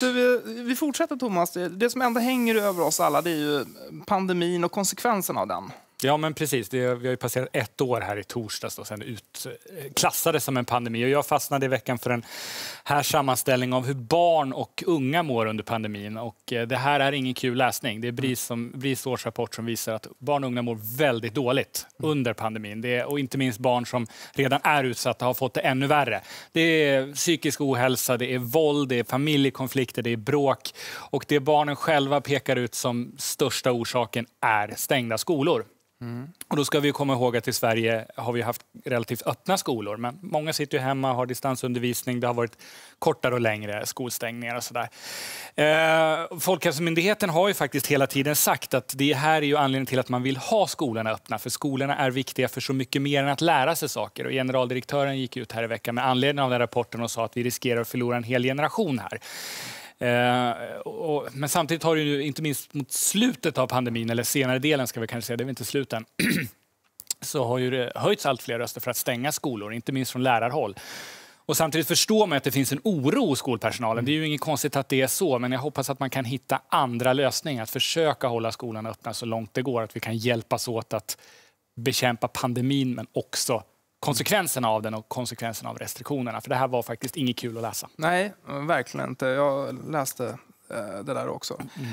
Du, vi fortsätter Thomas. Det som ändå hänger över oss alla det är ju pandemin och konsekvenserna av den. Ja, men precis. Det, vi har ju passerat ett år här i torsdags då, sen utklassades eh, som en pandemi. Och jag fastnade i veckan för en här sammanställning av hur barn och unga mår under pandemin. Och eh, det här är ingen kul läsning. Det är mm. BRIS, som, BRIS årsrapport som visar att barn och unga mår väldigt dåligt mm. under pandemin. Det, och inte minst barn som redan är utsatta har fått det ännu värre. Det är psykisk ohälsa, det är våld, det är familjekonflikter, det är bråk. Och det barnen själva pekar ut som största orsaken är stängda skolor. Mm. Och då ska vi komma ihåg att i Sverige har vi haft relativt öppna skolor. Men många sitter hemma och har distansundervisning. Det har varit kortare och längre skolstängningar och sådär. Eh, Folkhälsomyndigheten har ju faktiskt hela tiden sagt att det här är ju anledningen till att man vill ha skolorna öppna. För skolorna är viktiga för så mycket mer än att lära sig saker. Och generaldirektören gick ut här i veckan med anledning av den rapporten och sa att vi riskerar att förlora en hel generation här. Eh, och, men samtidigt har det ju, inte minst mot slutet av pandemin, eller senare delen ska vi kanske säga, det är inte slut så har ju det höjts allt fler röster för att stänga skolor, inte minst från lärarhåll. Och samtidigt förstår man att det finns en oro hos skolpersonalen. Det är ju inget konstigt att det är så, men jag hoppas att man kan hitta andra lösningar. Att försöka hålla skolan öppna så långt det går, att vi kan hjälpas åt att bekämpa pandemin, men också konsekvenserna av den och konsekvenserna av restriktionerna. För det här var faktiskt inget kul att läsa. Nej, verkligen inte. Jag läste eh, det där också. Mm.